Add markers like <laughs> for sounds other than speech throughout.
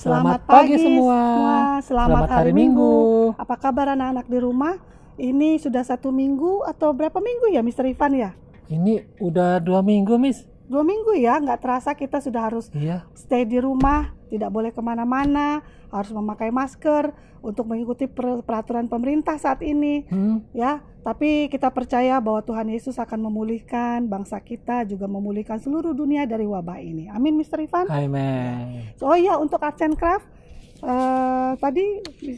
Selamat, pagi, semua. semua. Selamat, Selamat hari, hari minggu. minggu. Apa kabar anak-anak di rumah? Ini sudah satu minggu atau berapa minggu ya, Mister Ivan ya? Ini udah dua minggu, Miss dua minggu ya nggak terasa kita sudah harus iya. stay di rumah tidak boleh kemana-mana harus memakai masker untuk mengikuti peraturan pemerintah saat ini hmm. ya tapi kita percaya bahwa Tuhan Yesus akan memulihkan bangsa kita juga memulihkan seluruh dunia dari wabah ini amin Mister Ivan amin oh iya untuk arts and craft uh, tadi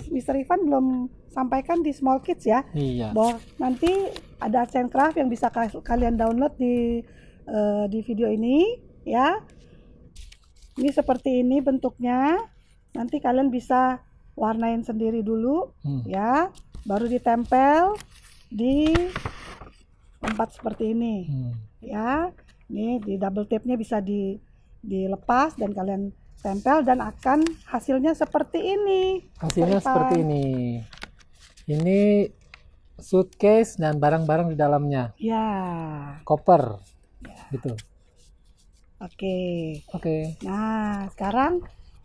Mister Ivan belum sampaikan di Small Kids ya. Iya. Bahwa nanti ada arts and craft yang bisa kalian download di uh, di video ini ya ini seperti ini bentuknya nanti kalian bisa warnain sendiri dulu hmm. ya baru ditempel di tempat seperti ini hmm. ya ini di double tape-nya bisa di dilepas dan kalian tempel dan akan hasilnya seperti ini hasilnya seperti ini ini suitcase dan barang-barang di dalamnya ya koper gitu oke okay. oke okay. nah sekarang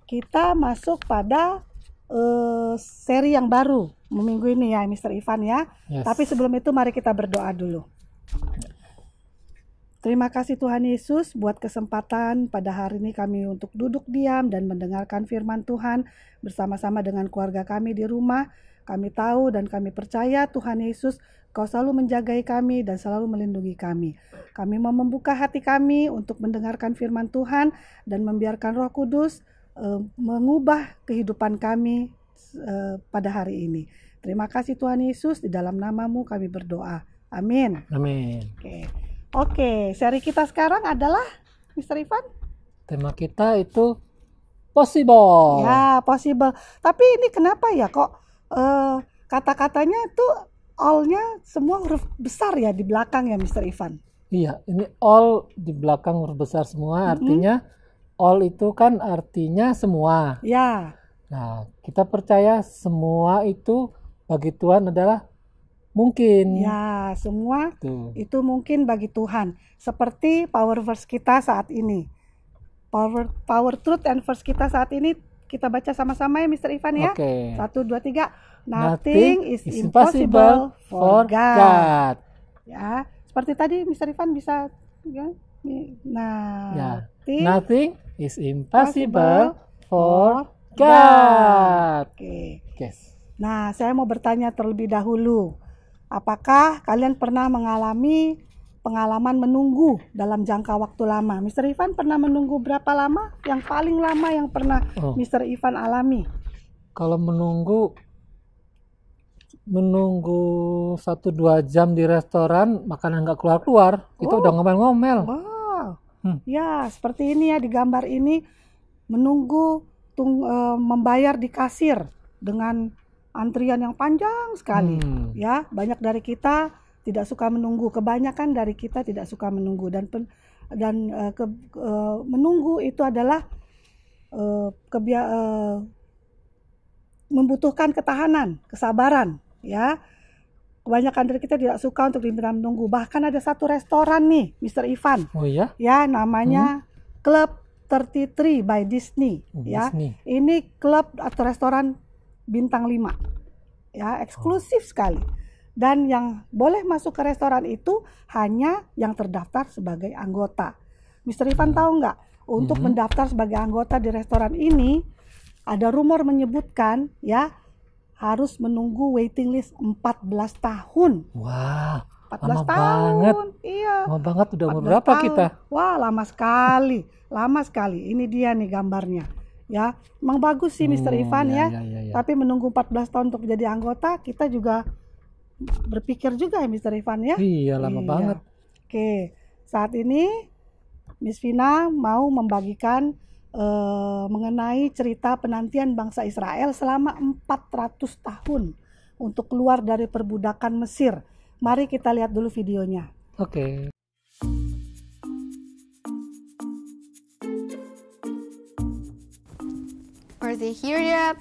kita masuk pada uh, seri yang baru minggu ini ya Mr. Ivan ya yes. tapi sebelum itu mari kita berdoa dulu Terima kasih Tuhan Yesus buat kesempatan pada hari ini kami untuk duduk diam dan mendengarkan firman Tuhan bersama-sama dengan keluarga kami di rumah. Kami tahu dan kami percaya Tuhan Yesus Kau selalu menjagai kami dan selalu melindungi kami. Kami mau membuka hati kami untuk mendengarkan firman Tuhan dan membiarkan Roh Kudus uh, mengubah kehidupan kami uh, pada hari ini. Terima kasih Tuhan Yesus di dalam namamu kami berdoa. Amin. Amin. Oke. Oke, seri kita sekarang adalah Mr. Ivan. Tema kita itu possible. Ya, possible. Tapi ini kenapa ya kok uh, kata-katanya itu All-nya semua huruf besar ya di belakang ya Mr. Ivan. Iya, ini all di belakang huruf besar semua mm-hmm. artinya mm -hmm. all itu kan artinya semua. Ya. Nah, kita percaya semua itu bagi Tuhan adalah mungkin. Ya, semua Tuh. itu mungkin bagi Tuhan. Seperti power verse kita saat ini. Power power truth and verse kita saat ini kita baca sama-sama ya Mr. Ivan ya. Okay. Satu, dua, tiga. Nothing is impossible for God. Ya, seperti tadi Mr. Ivan bisa ya. Nah, ya. nothing is impossible for God. Oke. Okay. Yes. Nah, saya mau bertanya terlebih dahulu. Apakah kalian pernah mengalami pengalaman menunggu dalam jangka waktu lama? Mr. Ivan pernah menunggu berapa lama? Yang paling lama yang pernah oh. Mr. Ivan alami? Kalau menunggu menunggu satu dua jam di restoran makanan nggak keluar keluar oh. itu udah ngomel-ngomel. Wow. Hmm. Ya seperti ini ya di gambar ini menunggu tung, e, membayar di kasir dengan antrian yang panjang sekali. Hmm. Ya banyak dari kita tidak suka menunggu kebanyakan dari kita tidak suka menunggu dan pen, dan e, ke, e, menunggu itu adalah e, kebia, e, membutuhkan ketahanan kesabaran ya. Kebanyakan dari kita tidak suka untuk diminta menunggu. Bahkan ada satu restoran nih, Mr. Ivan. Oh iya? Ya, namanya hmm. Club 33 by Disney. Oh, ya. Disney. ya. Ini klub atau restoran bintang 5. Ya, eksklusif oh. sekali. Dan yang boleh masuk ke restoran itu hanya yang terdaftar sebagai anggota. Mr. Ivan hmm. tahu nggak? Untuk hmm. mendaftar sebagai anggota di restoran ini, ada rumor menyebutkan ya harus menunggu waiting list 14 tahun. Wah, 14 lama tahun. banget. Iya. Lama banget udah umur berapa tahun. kita? Wah, lama sekali. lama sekali. Ini dia nih gambarnya. Ya, memang bagus sih Mr. Hmm, Ivan ya, ya, ya. Ya, ya. Tapi menunggu 14 tahun untuk jadi anggota, kita juga berpikir juga ya Mr. Ivan ya. Iya, lama iya. banget. Oke, saat ini Miss Vina mau membagikan Eh, mengenai cerita penantian bangsa Israel selama 400 tahun untuk keluar dari perbudakan Mesir. Mari kita lihat dulu videonya. Oke. Okay. Are they here yet?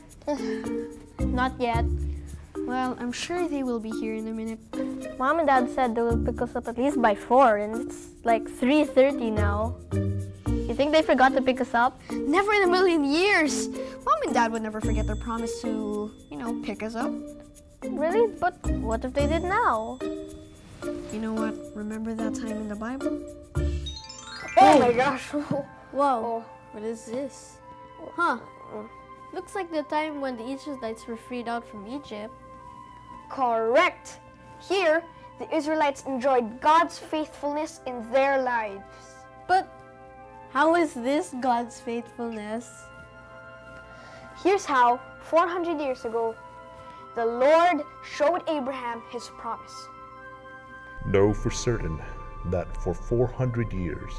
Not yet. Well, I'm sure they will be here in a minute. Mom and Dad said they will pick us up at least by four, and it's like 3.30 now. think they forgot to pick us up? Never in a million years. Mom and Dad would never forget their promise to, you know, pick us up. Really? But what if they did now? You know what? Remember that time in the Bible? Oh, oh my gosh. <laughs> Whoa. Oh. What is this? Huh. Oh. Looks like the time when the Israelites were freed out from Egypt. Correct. Here, the Israelites enjoyed God's faithfulness in their lives. But how is this God's faithfulness? Here's how 400 years ago, the Lord showed Abraham his promise. Know for certain that for 400 years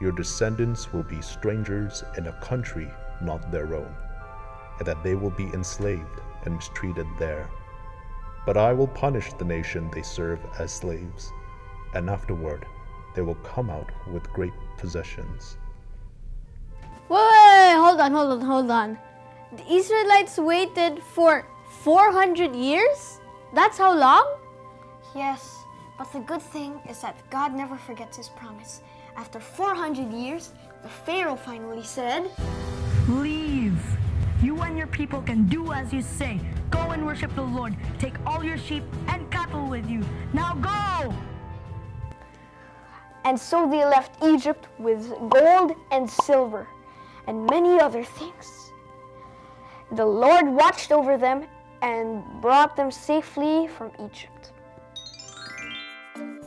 your descendants will be strangers in a country not their own, and that they will be enslaved and mistreated there. But I will punish the nation they serve as slaves, and afterward they will come out with great possessions. Wait, wait, hold on, hold on, hold on. The Israelites waited for 400 years? That's how long? Yes, but the good thing is that God never forgets his promise. After 400 years, the Pharaoh finally said, Leave. You and your people can do as you say. Go and worship the Lord. Take all your sheep and cattle with you. Now go! And so they left Egypt with gold and silver and many other things. The Lord watched over them and brought them safely from Egypt.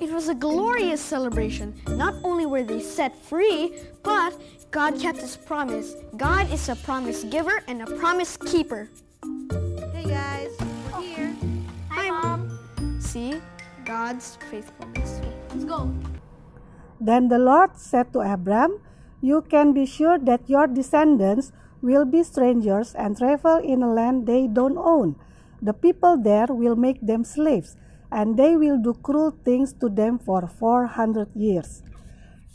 It was a glorious celebration. Not only were they set free, but God kept his promise. God is a promise giver and a promise keeper. Hey guys, we're oh. here. Hi, Hi Mom. Mom. See, God's faithfulness. let's go. Then the Lord said to Abram, You can be sure that your descendants will be strangers and travel in a land they don't own. The people there will make them slaves, and they will do cruel things to them for 400 years.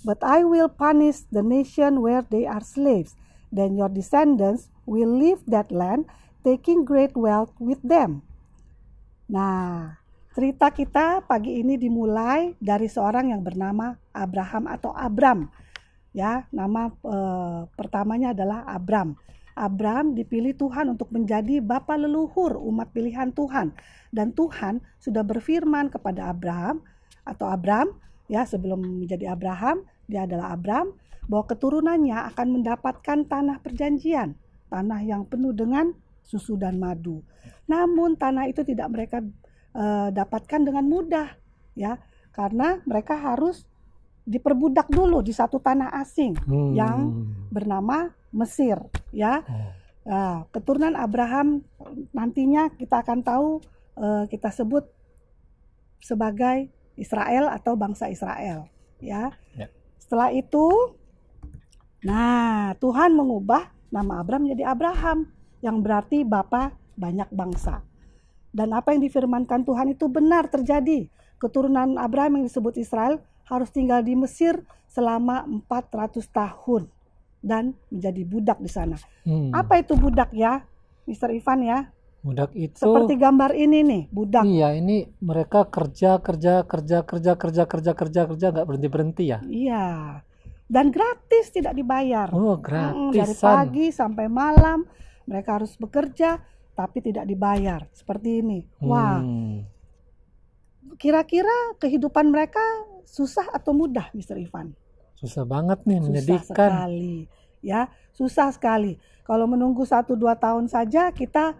But I will punish the nation where they are slaves. Then your descendants will leave that land, taking great wealth with them. Nah, Cerita kita pagi ini dimulai dari seorang yang bernama Abraham atau Abram. Ya, nama e, pertamanya adalah Abram. Abram dipilih Tuhan untuk menjadi bapa leluhur umat pilihan Tuhan dan Tuhan sudah berfirman kepada Abram atau Abram ya sebelum menjadi Abraham dia adalah Abram bahwa keturunannya akan mendapatkan tanah perjanjian, tanah yang penuh dengan susu dan madu. Namun tanah itu tidak mereka Eh, dapatkan dengan mudah ya karena mereka harus diperbudak dulu di satu tanah asing hmm. yang bernama Mesir ya oh. nah, keturunan Abraham nantinya kita akan tahu uh, kita sebut sebagai Israel atau bangsa Israel ya. ya. Setelah itu nah Tuhan mengubah nama Abraham menjadi Abraham yang berarti bapa banyak bangsa. Dan apa yang difirmankan Tuhan itu benar terjadi. Keturunan Abraham yang disebut Israel harus tinggal di Mesir selama 400 tahun dan menjadi budak di sana. Hmm. Apa itu budak ya, Mister Ivan ya? Budak itu seperti gambar ini nih, budak. Iya, ini mereka kerja kerja kerja kerja kerja kerja kerja kerja nggak berhenti berhenti ya? Iya. Dan gratis tidak dibayar. Oh, gratis. Hmm, dari pagi sampai malam mereka harus bekerja tapi tidak dibayar seperti ini. Wah, hmm. kira-kira kehidupan mereka susah atau mudah, Mister Ivan? Susah banget nih, susah kan sekali, ya, susah sekali. Kalau menunggu satu dua tahun saja kita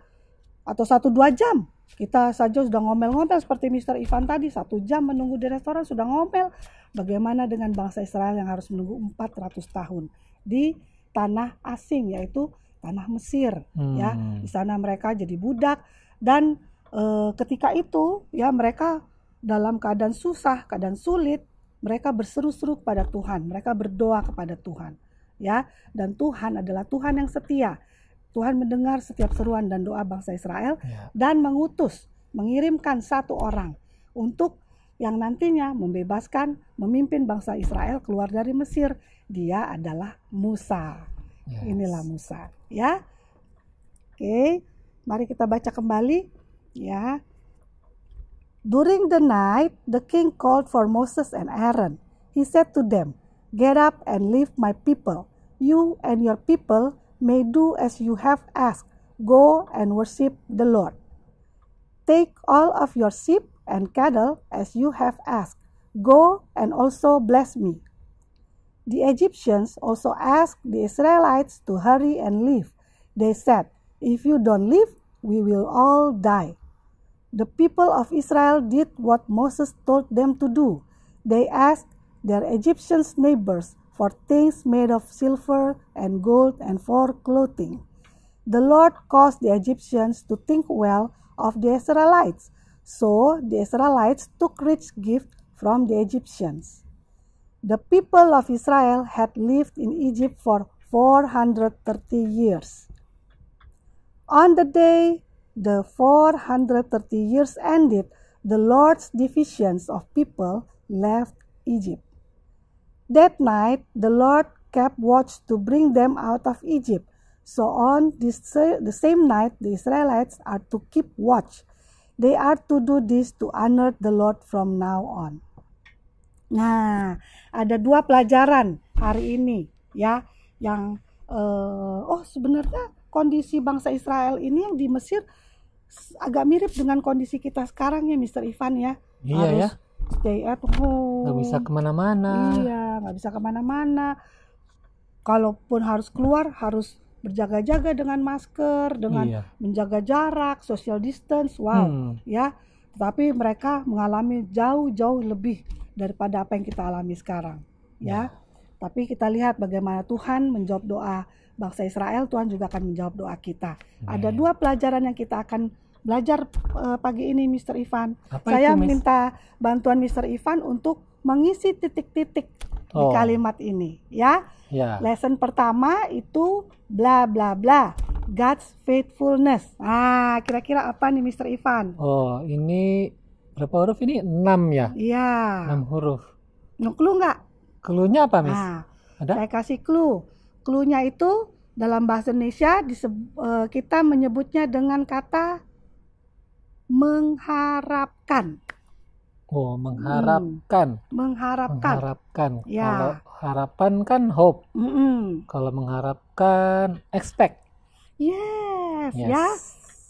atau satu dua jam kita saja sudah ngomel-ngomel seperti Mister Ivan tadi satu jam menunggu di restoran sudah ngomel bagaimana dengan bangsa Israel yang harus menunggu 400 tahun di tanah asing yaitu tanah Mesir ya. hmm. ya di sana mereka jadi budak dan e, ketika itu ya mereka dalam keadaan susah keadaan sulit mereka berseru-seru kepada Tuhan mereka berdoa kepada Tuhan ya dan Tuhan adalah Tuhan yang setia Tuhan mendengar setiap seruan dan doa bangsa Israel ya. dan mengutus mengirimkan satu orang untuk yang nantinya membebaskan, memimpin bangsa Israel keluar dari Mesir. Dia adalah Musa. Yes. Inilah Musa, ya. Oke, mari kita baca kembali, ya. During the night, the king called for Moses and Aaron. He said to them, "Get up and leave my people. You and your people may do as you have asked. Go and worship the Lord. Take all of your sheep and cattle as you have asked. Go and also bless me." The Egyptians also asked the Israelites to hurry and leave. They said, If you don't leave, we will all die. The people of Israel did what Moses told them to do. They asked their Egyptian neighbors for things made of silver and gold and for clothing. The Lord caused the Egyptians to think well of the Israelites, so the Israelites took rich gifts from the Egyptians. The people of Israel had lived in Egypt for 430 years. On the day the 430 years ended, the Lord's divisions of people left Egypt. That night, the Lord kept watch to bring them out of Egypt. So on this, the same night, the Israelites are to keep watch. They are to do this to honor the Lord from now on. Nah, ada dua pelajaran hari ini ya yang eh, oh sebenarnya kondisi bangsa Israel ini yang di Mesir agak mirip dengan kondisi kita sekarang ya Mr. Ivan ya. Iya ya. Harus ya. Stay at home. Gak bisa kemana-mana. Iya, gak bisa kemana-mana. Kalaupun harus keluar, harus berjaga-jaga dengan masker, dengan iya. menjaga jarak, social distance, wow, hmm. ya. tapi mereka mengalami jauh-jauh lebih daripada apa yang kita alami sekarang ya. ya. Tapi kita lihat bagaimana Tuhan menjawab doa bangsa Israel, Tuhan juga akan menjawab doa kita. Hmm. Ada dua pelajaran yang kita akan belajar uh, pagi ini Mr. Ivan. Apa Saya itu, minta bantuan Mr. Ivan untuk mengisi titik-titik oh. di kalimat ini ya. ya. Lesson pertama itu bla bla bla. God's faithfulness. Ah, kira-kira apa nih Mr. Ivan? Oh, ini berapa huruf ini? enam ya? Iya. 6 huruf. No nah, clue enggak? Clue-nya apa, Miss? Nah, Ada? Saya kasih clue. Clue-nya itu dalam bahasa Indonesia eh, kita menyebutnya dengan kata mengharapkan. Oh, mengharapkan. Hmm. Mengharapkan. Mengharapkan. Ya. Kalau harapan kan hope. Mm -mm. Kalau mengharapkan expect. Yes, ya. yes.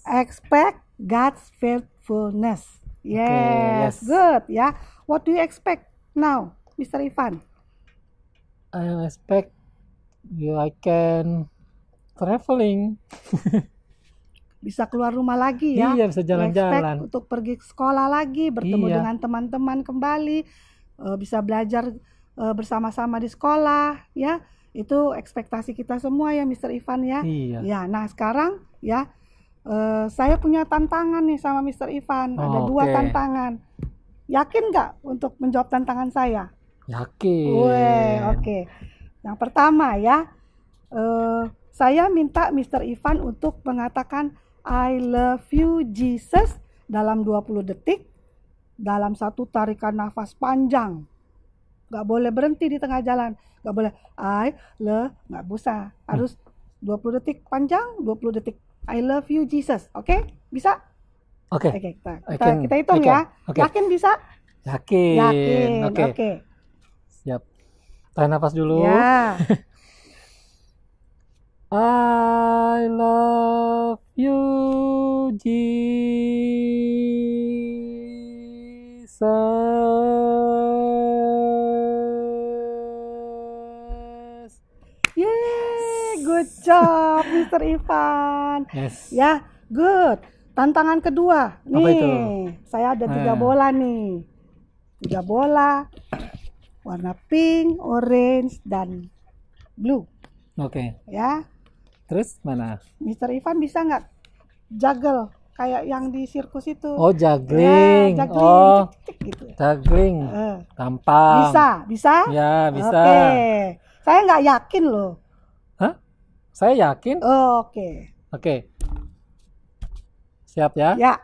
ya. Expect God's faithfulness. Yes, yes. good ya. Yeah. What do you expect now, Mr. Ivan? I expect you I can traveling. <laughs> bisa keluar rumah lagi ya. Iya, bisa jalan-jalan. Untuk pergi ke sekolah lagi, bertemu iya. dengan teman-teman kembali, eh, bisa belajar eh, bersama-sama di sekolah ya. Itu ekspektasi kita semua ya Mr. Ivan ya. Iya. Ya, nah sekarang ya uh, saya punya tantangan nih sama Mr. Ivan. Oh, Ada dua okay. tantangan. Yakin nggak untuk menjawab tantangan saya? Yakin. Oke. Okay. Yang pertama ya, uh, saya minta Mr. Ivan untuk mengatakan I love you Jesus dalam 20 detik dalam satu tarikan nafas panjang. Gak boleh berhenti di tengah jalan. Gak boleh I love, gak bisa. Hmm. Harus 20 detik panjang, 20 detik I love you Jesus. Oke? Okay? Bisa? Oke. Okay. Okay, kita, kita, kita hitung okay. ya. Okay. Yakin bisa? Yakin. Yakin. Oke. Okay. Okay. Siap. Tahan nafas dulu. Ya. <laughs> I love you Jesus. job, Mr. Ivan. Yes. Ya, good. Tantangan kedua. Nih, Apa itu? saya ada tiga eh. bola nih. Tiga bola. Warna pink, orange, dan blue. Oke. Okay. Ya. Terus mana? Mr. Ivan bisa nggak juggle, kayak yang di sirkus itu. Oh, juggling. Ya, juggling. Oh, cik, cik, gitu. Ya. Juggling. Uh. Eh. Gampang. Bisa, bisa? Ya, bisa. Oke. Okay. Saya nggak yakin loh. Saya yakin. Oh, Oke. Okay. Oke. Okay. Siap ya? Ya. Ah.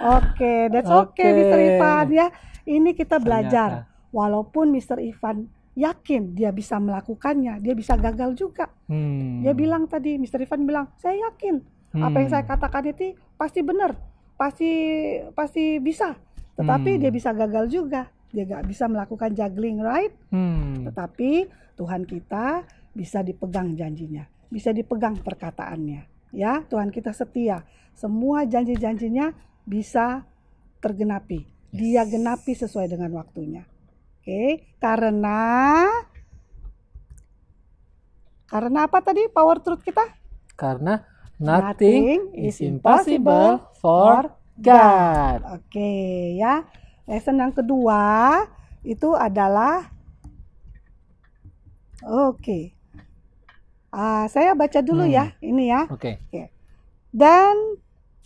Oke, okay, that's okay, okay Mr. Ivan ya. Ini kita belajar. Ternyata. Walaupun Mr. Ivan yakin dia bisa melakukannya, dia bisa gagal juga. Hmm. Dia bilang tadi, Mr. Ivan bilang, saya yakin hmm. apa yang saya hmm. katakan itu pasti benar, pasti pasti bisa. Tetapi hmm. dia bisa gagal juga dia nggak bisa melakukan juggling right hmm. tetapi Tuhan kita bisa dipegang janjinya bisa dipegang perkataannya ya Tuhan kita setia semua janji-janjinya bisa tergenapi yes. dia genapi sesuai dengan waktunya oke okay? karena karena apa tadi power truth kita karena nothing, nothing is impossible for God. Oke okay, ya. Lesson yang kedua itu adalah oke. Okay. Uh, saya baca dulu ya, hmm. ya ini ya. Oke. Okay. Okay. Dan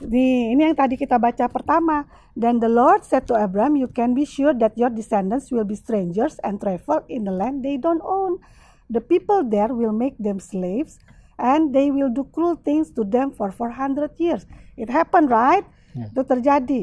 nih, ini yang tadi kita baca pertama. dan the Lord said to Abraham You can be sure that your descendants will be strangers and travel in the land they don't own. The people there will make them slaves and they will do cruel things to them for 400 years. It happened, right? Yeah. Itu terjadi.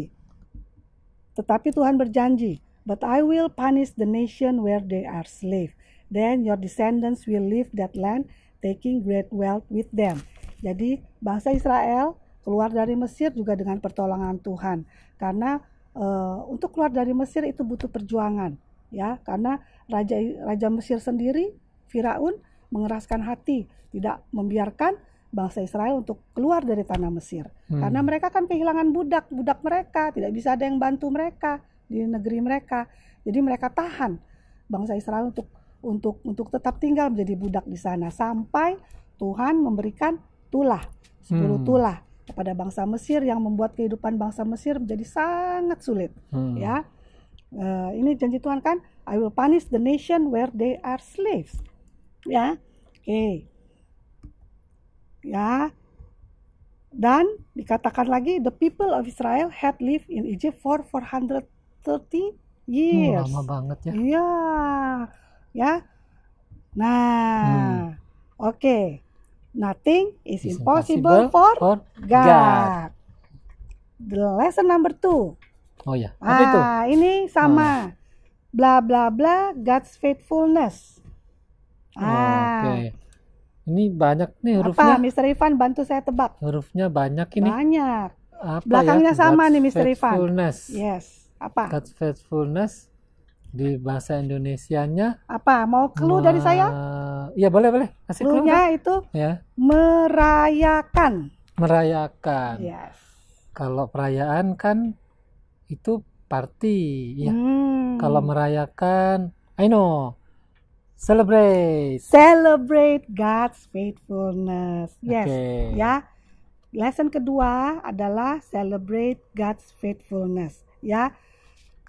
Tetapi Tuhan berjanji, But I will punish the nation where they are slave. Then your descendants will leave that land, taking great wealth with them. Jadi bangsa Israel keluar dari Mesir juga dengan pertolongan Tuhan. Karena uh, untuk keluar dari Mesir itu butuh perjuangan, ya. Karena raja raja Mesir sendiri, Firaun, mengeraskan hati, tidak membiarkan bangsa Israel untuk keluar dari tanah Mesir. Hmm. Karena mereka kan kehilangan budak, budak mereka tidak bisa ada yang bantu mereka di negeri mereka. Jadi mereka tahan bangsa Israel untuk untuk untuk tetap tinggal menjadi budak di sana sampai Tuhan memberikan tulah, 10 hmm. tulah kepada bangsa Mesir yang membuat kehidupan bangsa Mesir menjadi sangat sulit, hmm. ya. Uh, ini janji Tuhan kan, I will punish the nation where they are slaves, ya. Oke. Okay ya dan dikatakan lagi the people of Israel had lived in Egypt for 430 hmm, years. Oh, lama banget ya. Iya. Ya. Nah, hmm. oke. Okay. Nothing is impossible, impossible for, for God. God. The lesson number two. Oh ya. Apa ah, itu? ini sama. Hmm. Bla bla bla God's faithfulness. ah. Okay. Ini banyak nih hurufnya. Apa, Mister Ivan bantu saya tebak. Hurufnya banyak ini. Banyak. Apa ya? Belakangnya ya? sama God's nih Mister Ivan. Yes. Apa? God's faithfulness di bahasa Indonesianya. Apa? Mau clue dari saya? Iya boleh boleh. Kasih clue kan? itu ya. merayakan. Merayakan. Yes. Kalau perayaan kan itu party ya. Hmm. Kalau merayakan, I know Celebrate. Celebrate God's faithfulness. Yes. Okay. Ya. Lesson kedua adalah celebrate God's faithfulness. Ya.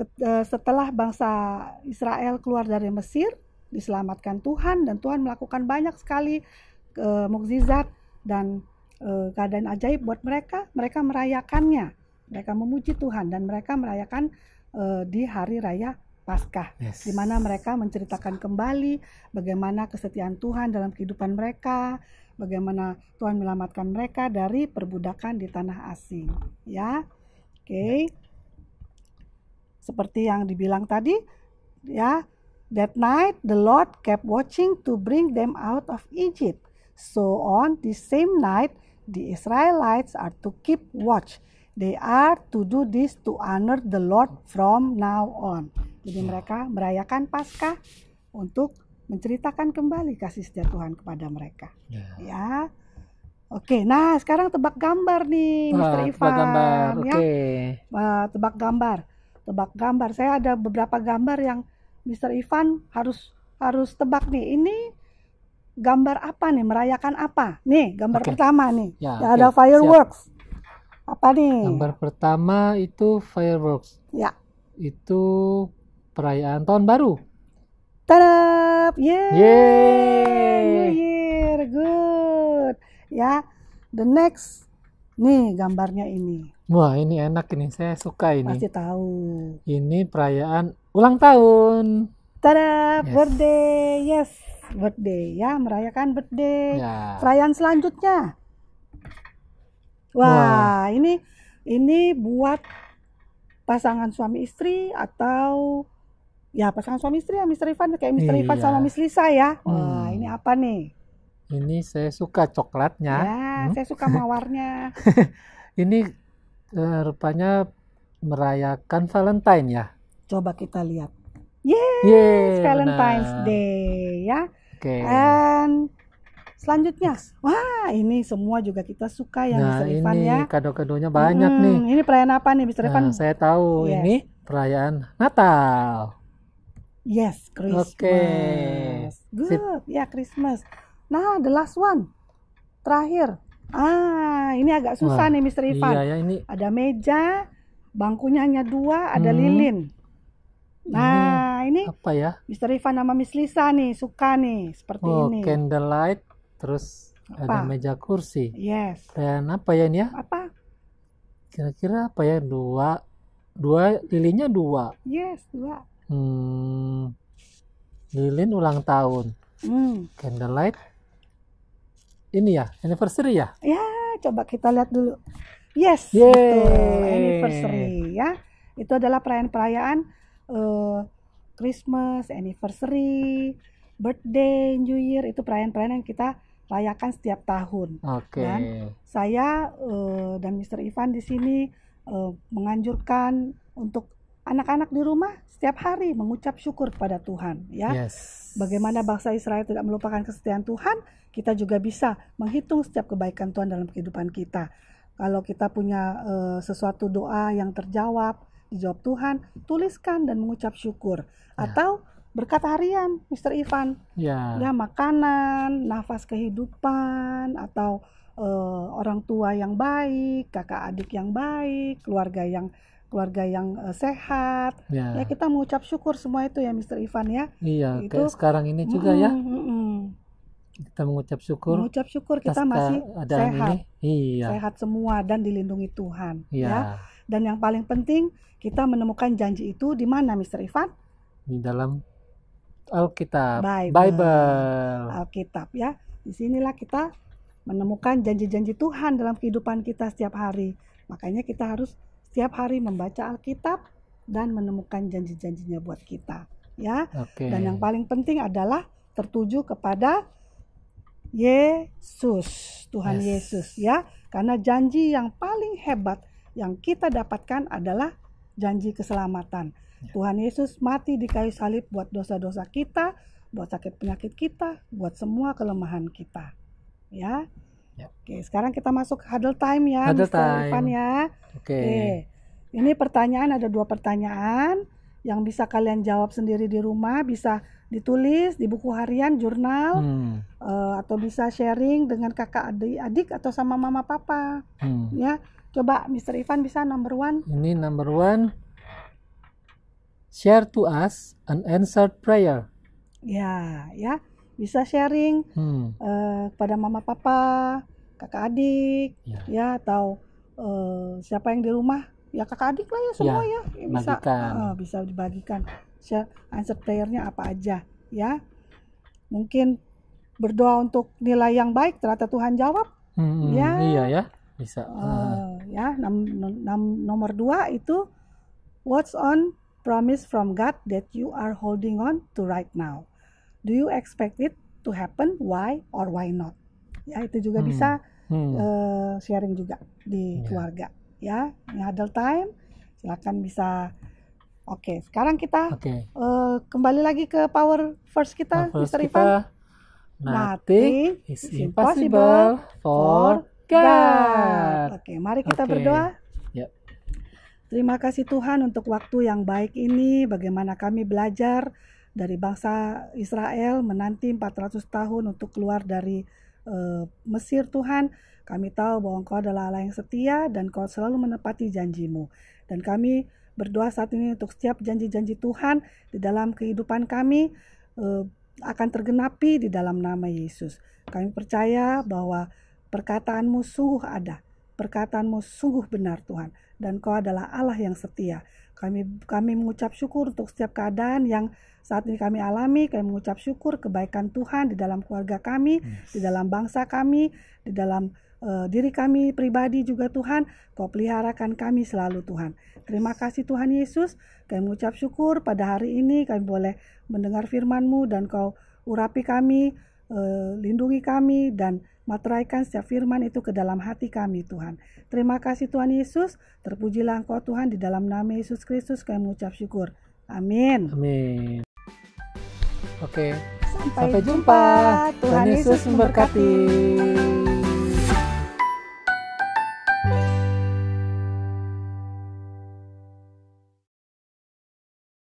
Eh, setelah bangsa Israel keluar dari Mesir, diselamatkan Tuhan dan Tuhan melakukan banyak sekali uh, mukjizat dan uh, keadaan ajaib buat mereka. Mereka merayakannya. Mereka memuji Tuhan dan mereka merayakan uh, di hari raya Paskah, yes. di mana mereka menceritakan kembali bagaimana kesetiaan Tuhan dalam kehidupan mereka, bagaimana Tuhan melamatkan mereka dari perbudakan di tanah asing. Ya, oke. Okay. Ya. Seperti yang dibilang tadi, ya, that night the Lord kept watching to bring them out of Egypt. So on the same night, the Israelites are to keep watch. They are to do this to honor the Lord from now on. Jadi mereka merayakan Paskah untuk menceritakan kembali kasih setia Tuhan kepada mereka. Ya. ya. Oke, nah sekarang tebak gambar nih, Mr. Mr. Ivan. Tebak gambar, ya. oke. Okay. Uh, eh, tebak gambar, tebak gambar. Saya ada beberapa gambar yang Mr. Ivan harus harus tebak nih. Ini gambar apa nih? Merayakan apa? Nih, gambar okay. pertama nih. Ya, ya okay. ada fireworks. Siap. Apa nih? Gambar pertama itu fireworks. Ya. Itu perayaan tahun baru. Tadap! Yeay! Yeay! New year! Good! Ya, the next. Nih gambarnya ini. Wah, ini enak ini. Saya suka ini. Pasti tahu. Ini perayaan ulang tahun. Tada, yes. birthday. Yes, birthday ya, merayakan birthday. Ya. Perayaan selanjutnya. Wah, Wah, ini ini buat pasangan suami istri atau ya pasangan suami istri ya Mister Ivan kayak Mr. Iya. Ivan sama Miss Lisa ya. Hmm. Wah, ini apa nih? Ini saya suka coklatnya. Ya, hmm? saya suka mawarnya. <laughs> ini uh, rupanya merayakan Valentine ya. Coba kita lihat. Yes, Yeay, Valentine's benar. Day ya. Oke. Okay. And selanjutnya, wah ini semua juga kita suka ya nah, Mr. Ivan ini ya. kado-kadonya banyak hmm, nih. Ini perayaan apa nih Mister Nah, Ivan? Saya tahu yes. ini perayaan Natal. Yes, Christmas. Okay. Good. Sip. Ya, Christmas. Nah, the last one. Terakhir. Ah, ini agak susah Wah, nih Mr. Iya, Ivan. Iya, ya, ini... Ada meja, bangkunya hanya dua, ada hmm. lilin. Nah, ini, ini apa ya? Mr. Ivan sama Miss Lisa nih suka nih seperti oh, ini. candlelight, terus apa? ada meja kursi. Yes. Dan apa ya ini ya? Apa? Kira-kira apa ya? Dua, dua lilinnya dua. Yes, dua. Hmm, lilin ulang tahun. Hmm. Candlelight. Ini ya, anniversary ya? Ya, coba kita lihat dulu. Yes, Yeay. Anniversary ya. Itu adalah perayaan-perayaan uh, eh, Christmas, anniversary, birthday, New Year itu perayaan-perayaan yang kita rayakan setiap tahun. Okay. saya uh, dan Mr. Ivan di sini uh, menganjurkan untuk anak-anak di rumah setiap hari mengucap syukur kepada Tuhan ya. Yes. Bagaimana bangsa Israel tidak melupakan kesetiaan Tuhan, kita juga bisa menghitung setiap kebaikan Tuhan dalam kehidupan kita. Kalau kita punya uh, sesuatu doa yang terjawab, dijawab Tuhan, tuliskan dan mengucap syukur yeah. atau berkat harian, Mr. Ivan. Ya. ya, makanan, nafas kehidupan atau uh, orang tua yang baik, kakak adik yang baik, keluarga yang keluarga yang uh, sehat. Ya. ya kita mengucap syukur semua itu ya Mr. Ivan ya. Iya, itu, kayak sekarang ini juga mm, ya. Mm, mm. Kita mengucap syukur. Mengucap syukur kita masih ada sehat. Ini. Iya. Sehat semua dan dilindungi Tuhan ya. ya. Dan yang paling penting kita menemukan janji itu di mana Mr. Ivan? Di dalam Alkitab. Bible. Bible. Alkitab ya. Di sinilah kita menemukan janji-janji Tuhan dalam kehidupan kita setiap hari. Makanya kita harus setiap hari membaca Alkitab dan menemukan janji-janjinya buat kita ya. Okay. Dan yang paling penting adalah tertuju kepada Yesus, Tuhan yes. Yesus ya. Karena janji yang paling hebat yang kita dapatkan adalah janji keselamatan. Ya. Tuhan Yesus mati di kayu salib buat dosa-dosa kita, buat sakit penyakit kita, buat semua kelemahan kita. Ya. Ya. Oke, sekarang kita masuk huddle time ya, huddle Mr. Time. Irfan ya. Oke. Oke. Ini pertanyaan ada dua pertanyaan yang bisa kalian jawab sendiri di rumah, bisa ditulis di buku harian, jurnal, hmm. uh, atau bisa sharing dengan kakak adik-adik atau sama mama papa. Hmm. Ya, coba Mr. Ivan bisa number one. Ini number one. Share to us an answered prayer. Ya, ya bisa sharing hmm. uh, kepada mama papa kakak adik ya, ya atau uh, siapa yang di rumah ya kakak adik lah ya, ya semua ya, ya. bisa uh, bisa dibagikan share answer prayernya apa aja ya mungkin berdoa untuk nilai yang baik ternyata Tuhan jawab hmm, ya iya ya bisa uh, uh. ya nom, nom, nomor dua itu what's on promise from God that you are holding on to right now do you expect it to happen why or why not ya itu juga hmm. bisa hmm. Uh, sharing juga di yeah. keluarga ya ini adult time silakan bisa oke okay, sekarang kita okay. uh, eh, kembali lagi ke power first kita power first Mr. Ivan nothing is impossible for God oke okay, mari kita okay. berdoa ya. Terima kasih Tuhan untuk waktu yang baik ini, bagaimana kami belajar dari bangsa Israel menanti 400 tahun untuk keluar dari e, Mesir Tuhan. Kami tahu bahwa Engkau adalah Allah yang setia dan Engkau selalu menepati janjimu. Dan kami berdoa saat ini untuk setiap janji-janji Tuhan di dalam kehidupan kami e, akan tergenapi di dalam nama Yesus. Kami percaya bahwa perkataanmu sungguh ada. Perkataanmu sungguh benar Tuhan dan Kau adalah Allah yang setia. Kami kami mengucap syukur untuk setiap keadaan yang saat ini kami alami. Kami mengucap syukur kebaikan Tuhan di dalam keluarga kami, yes. di dalam bangsa kami, di dalam uh, diri kami pribadi juga Tuhan. Kau peliharakan kami selalu Tuhan. Terima kasih Tuhan Yesus. Kami mengucap syukur pada hari ini kami boleh mendengar firman-Mu dan Kau urapi kami, uh, lindungi kami dan Materaikan setiap firman itu ke dalam hati kami Tuhan. Terima kasih Tuhan Yesus. Terpujilah Engkau Tuhan di dalam nama Yesus Kristus kami mengucap syukur. Amin. Amin. Oke. Sampai, Sampai jumpa. Tuhan, Tuhan Yesus memberkati. memberkati.